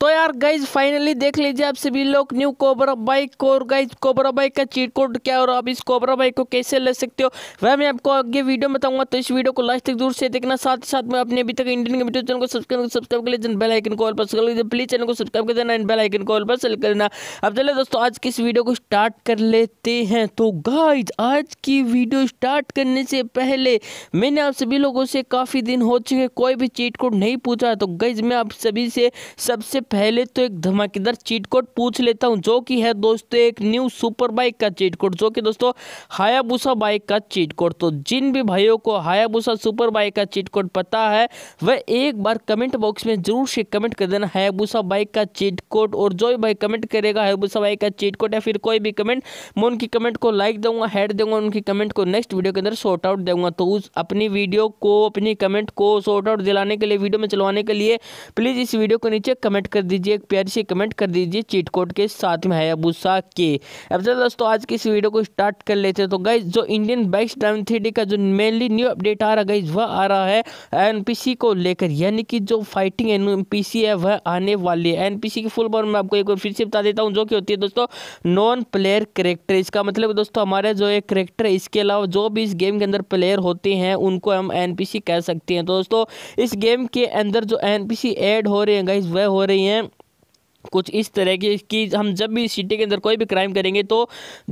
तो यार guys finally देख लीजिए आप सभी लोग न्यू कोबरा बाइक को और गाइज कोबरा बाइक का चीट कोड क्या है और आप इस कोबरा बाइक को कैसे ले सकते हो वह मैं आपको आगे वीडियो बताऊंगा तो इस वीडियो को लास्ट तक दूर से देखना साथ ही साथ में अपने अभी तक इंडियन कंप्यूटर चैनल को सब्सक्राइब सब्सक्राइब कर लीजिए बेल आइकन कॉल पर कर लीजिए प्लीज चैनल को सब्सक्राइब कर देना एंड बेल आइकन कॉल पर सेल करना अब चले दोस्तों आज की इस वीडियो को स्टार्ट कर लेते हैं तो गाइज आज की वीडियो स्टार्ट करने से पहले मैंने आप सभी लोगों से काफ़ी दिन हो चुके कोई भी चीट कोड नहीं पूछा तो गाइज मैं आप सभी से सबसे पहले तो एक धमाकेदार चीट कोड पूछ लेता हूँ जो कि है दोस्तों एक न्यू सुपर बाइक का चीट कोड जो कि दोस्तों हायाबूसा बाइक का चीट कोड तो जिन भी भाइयों को हायाबूसा सुपर बाइक का चीट कोड पता है वह एक बार कमेंट बॉक्स में जरूर से कमेंट कर देना हायाबूसा बाइक का चीट कोड और जो भी भाई कमेंट करेगा हायाबूसा बाइक का चीट कोड या फिर कोई भी कमेंट मैं उनकी कमेंट को लाइक दूंगा हेड दूंगा उनकी कमेंट को नेक्स्ट वीडियो के अंदर शॉर्ट आउट दूंगा तो उस अपनी वीडियो को अपनी कमेंट को शॉर्ट आउट दिलाने के लिए वीडियो में चलवाने के लिए प्लीज़ इस वीडियो को नीचे कमेंट कर कर दीजिए एक प्यारी सी कमेंट कर दीजिए चीट कोड के साथ में हयाबूसा के अब तो दोस्तों आज की इस वीडियो को स्टार्ट कर लेते हैं तो गाइज जो इंडियन बाइक्स ड्राइविंग थ्री का जो मेनली न्यू अपडेट आ रहा है गाइज वह आ रहा है एन को लेकर यानी कि जो फाइटिंग एन है वह आने वाली है एन की फुल फॉर्म में आपको एक बार फिर से बता देता हूँ जो कि होती है दोस्तों नॉन प्लेयर करेक्टर इसका मतलब दोस्तों हमारे जो एक करेक्टर इसके अलावा जो भी इस गेम के अंदर प्लेयर होते हैं उनको हम एन कह सकते हैं तो दोस्तों इस गेम के अंदर जो एन ऐड हो रहे हैं गाइज वह हो रही हैं कुछ इस तरह की कि हम जब भी सिटी के अंदर कोई भी क्राइम करेंगे तो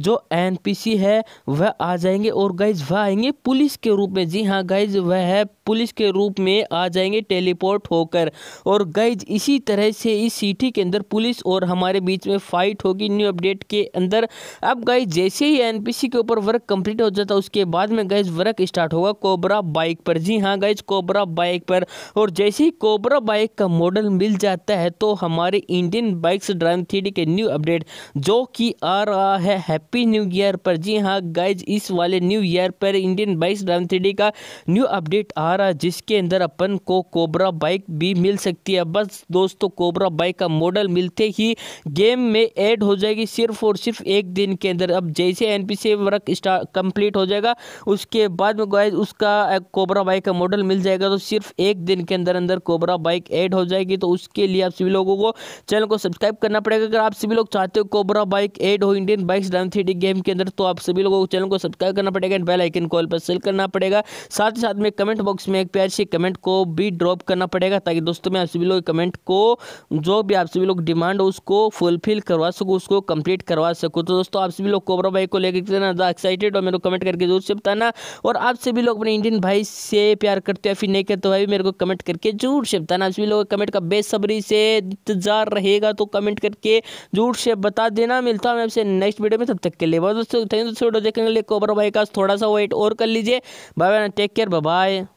जो एनपीसी है वह आ जाएंगे और गाइज वह आएंगे पुलिस के रूप में जी हाँ गाइज वह है पुलिस के रूप में आ जाएंगे टेलीपोर्ट होकर और गैज इसी तरह से इस सिटी के अंदर पुलिस और हमारे बीच में फाइट होगी न्यू अपडेट के अंदर अब गैज जैसे ही एनपीसी के ऊपर वर्क कंप्लीट हो जाता है उसके बाद में गैज वर्क स्टार्ट होगा कोबरा बाइक पर जी हाँ गैज कोबरा बाइक पर और जैसे ही कोबरा बाइक का मॉडल मिल जाता है तो हमारे इंडियन बाइक्स ड्राइव थ्री के न्यू अपडेट जो कि आ रहा है हैप्पी न्यू ईयर पर जी हाँ गैज इस वाले न्यू ईयर पर इंडियन बाइक्स ड्राइव थ्री का न्यू अपडेट आ 2018 जिसके अंदर अपन को कोबरा बाइक भी मिल सकती है बस दोस्तों कोबरा बाइक का मॉडल मिलते ही गेम में ऐड हो जाएगी सिर्फ और सिर्फ एक दिन के अंदर अब जैसे एन पी वर्क कंप्लीट हो जाएगा उसके बाद में गाइज उसका कोबरा बाइक का मॉडल मिल जाएगा तो सिर्फ एक दिन के अंदर अंदर कोबरा बाइक ऐड हो जाएगी तो उसके लिए आप सभी लोगों को चैनल को सब्सक्राइब करना पड़ेगा अगर आप सभी लोग चाहते हो कोबरा बाइक ऐड हो Indian bikes down three game के अंदर तो आप सभी लोगों को चैनल को सब्सक्राइब करना पड़ेगा एंड बेल आइकन कॉल पर सेल करना पड़ेगा साथ ही साथ में कमेंट बॉक्स बॉक्स में एक प्यार से कमेंट को भी ड्रॉप करना पड़ेगा ताकि दोस्तों मैं आप सभी लोग कमेंट को जो भी आप सभी लोग डिमांड हो उसको फुलफिल करवा सकूँ उसको कंप्लीट करवा सकूँ तो दोस्तों आप सभी लोग कोबरा भाई को लेकर कितना ज़्यादा एक्साइटेड और मेरे को कमेंट करके जरूर से बताना और आप सभी लोग अपने इंडियन भाई से प्यार करते हो फिर नहीं करते भाई मेरे को कमेंट करके जरूर से बताना आप सभी लोग कमेंट का बेसब्री से इंतजार रहेगा तो कमेंट करके जरूर से बता देना मिलता हूँ मैं आपसे नेक्स्ट वीडियो में तब तक के लिए बहुत दोस्तों थैंक यू दोस्तों देखने के लिए कोबरा भाई का थोड़ा सा वेट और कर लीजिए bye bye take care bye